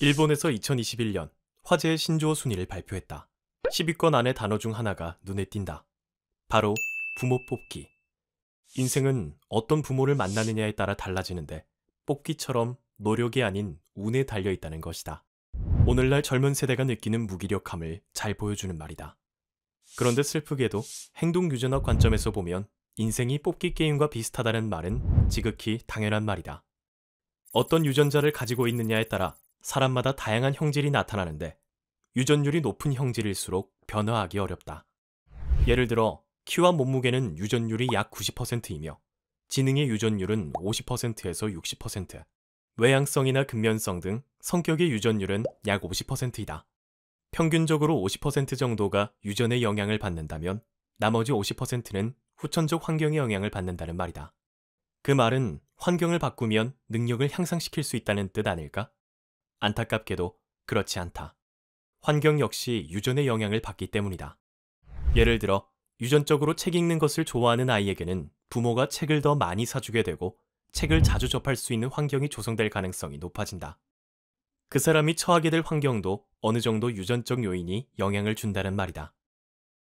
일본에서 2021년 화제의 신조어 순위를 발표했다. 10위권 안에 단어 중 하나가 눈에 띈다. 바로 부모 뽑기. 인생은 어떤 부모를 만나느냐에 따라 달라지는데 뽑기처럼 노력이 아닌 운에 달려 있다는 것이다. 오늘날 젊은 세대가 느끼는 무기력함을 잘 보여주는 말이다. 그런데 슬프게도 행동 유전학 관점에서 보면 인생이 뽑기 게임과 비슷하다는 말은 지극히 당연한 말이다. 어떤 유전자를 가지고 있느냐에 따라 사람마다 다양한 형질이 나타나는데 유전율이 높은 형질일수록 변화하기 어렵다. 예를 들어 키와 몸무게는 유전율이 약 90%이며 지능의 유전율은 50%에서 60%, 외향성이나 근면성 등 성격의 유전율은 약 50%이다. 평균적으로 50% 정도가 유전의 영향을 받는다면 나머지 50%는 후천적 환경의 영향을 받는다는 말이다. 그 말은 환경을 바꾸면 능력을 향상시킬 수 있다는 뜻 아닐까? 안타깝게도 그렇지 않다. 환경 역시 유전의 영향을 받기 때문이다. 예를 들어 유전적으로 책 읽는 것을 좋아하는 아이에게는 부모가 책을 더 많이 사주게 되고 책을 자주 접할 수 있는 환경이 조성될 가능성이 높아진다. 그 사람이 처하게 될 환경도 어느 정도 유전적 요인이 영향을 준다는 말이다.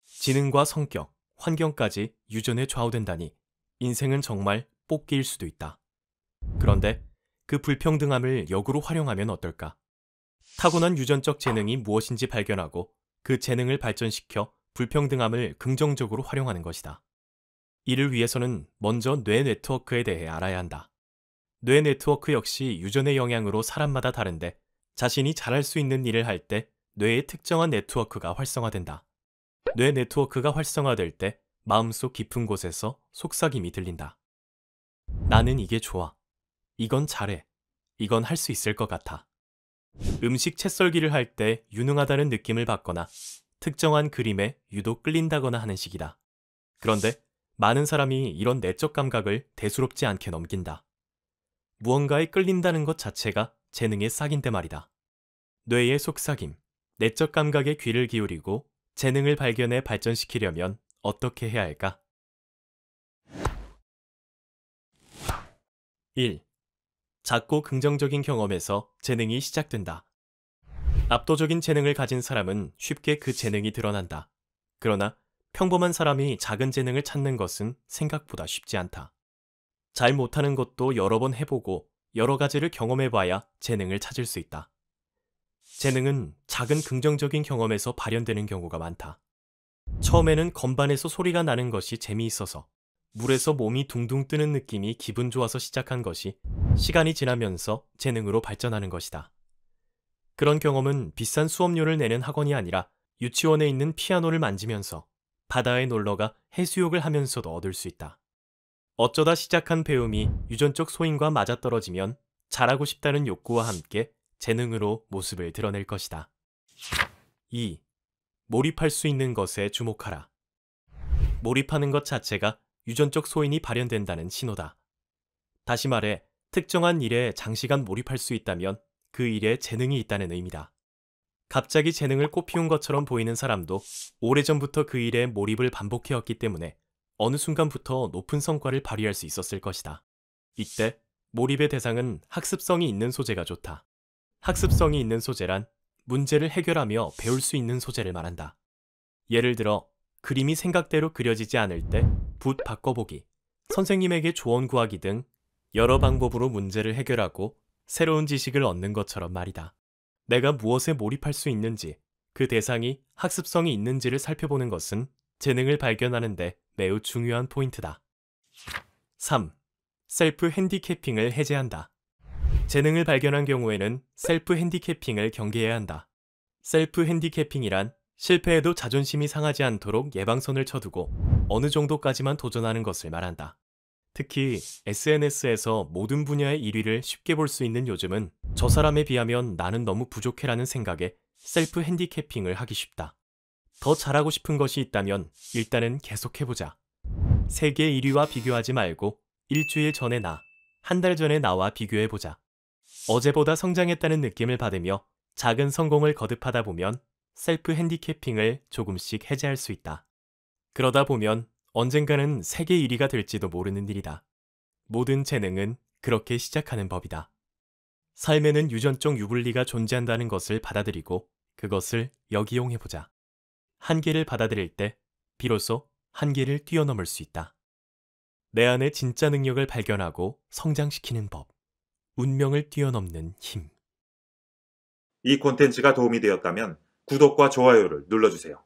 지능과 성격, 환경까지 유전에 좌우된다니 인생은 정말 뽑기일 수도 있다. 그런데 그 불평등함을 역으로 활용하면 어떨까? 타고난 유전적 재능이 무엇인지 발견하고 그 재능을 발전시켜 불평등함을 긍정적으로 활용하는 것이다. 이를 위해서는 먼저 뇌 네트워크에 대해 알아야 한다. 뇌 네트워크 역시 유전의 영향으로 사람마다 다른데 자신이 잘할 수 있는 일을 할 때 뇌의 특정한 네트워크가 활성화된다. 뇌 네트워크가 활성화될 때 마음속 깊은 곳에서 속삭임이 들린다. 나는 이게 좋아. 이건 잘해. 이건 할 수 있을 것 같아. 음식 채썰기를 할 때 유능하다는 느낌을 받거나 특정한 그림에 유독 끌린다거나 하는 식이다. 그런데 많은 사람이 이런 내적 감각을 대수롭지 않게 넘긴다. 무언가에 끌린다는 것 자체가 재능의 싹인데 말이다. 뇌의 속삭임, 내적 감각에 귀를 기울이고 재능을 발견해 발전시키려면 어떻게 해야 할까? 1. 작고 긍정적인 경험에서 재능이 시작된다. 압도적인 재능을 가진 사람은 쉽게 그 재능이 드러난다. 그러나 평범한 사람이 작은 재능을 찾는 것은 생각보다 쉽지 않다. 잘 못하는 것도 여러 번 해보고 여러 가지를 경험해봐야 재능을 찾을 수 있다. 재능은 작은 긍정적인 경험에서 발현되는 경우가 많다. 처음에는 건반에서 소리가 나는 것이 재미있어서 물에서 몸이 둥둥 뜨는 느낌이 기분 좋아서 시작한 것이 시간이 지나면서 재능으로 발전하는 것이다. 그런 경험은 비싼 수업료를 내는 학원이 아니라 유치원에 있는 피아노를 만지면서 바다에 놀러가 해수욕을 하면서도 얻을 수 있다. 어쩌다 시작한 배움이 유전적 소인과 맞아떨어지면 잘하고 싶다는 욕구와 함께 재능으로 모습을 드러낼 것이다. 2. 몰입할 수 있는 것에 주목하라. 몰입하는 것 자체가 유전적 소인이 발현된다는 신호다. 다시 말해, 특정한 일에 장시간 몰입할 수 있다면 그 일에 재능이 있다는 의미다. 갑자기 재능을 꽃피운 것처럼 보이는 사람도 오래전부터 그 일에 몰입을 반복해왔기 때문에 어느 순간부터 높은 성과를 발휘할 수 있었을 것이다. 이때 몰입의 대상은 학습성이 있는 소재가 좋다. 학습성이 있는 소재란 문제를 해결하며 배울 수 있는 소재를 말한다. 예를 들어 그림이 생각대로 그려지지 않을 때붓 바꿔보기, 선생님에게 조언 구하기 등 여러 방법으로 문제를 해결하고 새로운 지식을 얻는 것처럼 말이다. 내가 무엇에 몰입할 수 있는지, 그 대상이 학습성이 있는지를 살펴보는 것은 재능을 발견하는데 매우 중요한 포인트다. 3. 셀프 핸디캐핑을 해제한다. 재능을 발견한 경우에는 셀프 핸디캐핑을 경계해야 한다. 셀프 핸디캐핑이란 실패해도 자존심이 상하지 않도록 예방선을 쳐두고 어느 정도까지만 도전하는 것을 말한다. 특히 SNS에서 모든 분야의 1위를 쉽게 볼 수 있는 요즘은 저 사람에 비하면 나는 너무 부족해라는 생각에 셀프 핸디캐핑을 하기 쉽다. 더 잘하고 싶은 것이 있다면 일단은 계속해보자. 세계 1위와 비교하지 말고 일주일 전에 나, 한 달 전에 나와 비교해보자. 어제보다 성장했다는 느낌을 받으며 작은 성공을 거듭하다 보면 셀프 핸디캐핑을 조금씩 해제할 수 있다. 그러다 보면 언젠가는 세계 1위가 될지도 모르는 일이다. 모든 재능은 그렇게 시작하는 법이다. 삶에는 유전적 유불리가 존재한다는 것을 받아들이고 그것을 역이용해보자. 한계를 받아들일 때 비로소 한계를 뛰어넘을 수 있다. 내 안의 진짜 능력을 발견하고 성장시키는 법. 운명을 뛰어넘는 힘. 이 콘텐츠가 도움이 되었다면 구독과 좋아요를 눌러주세요.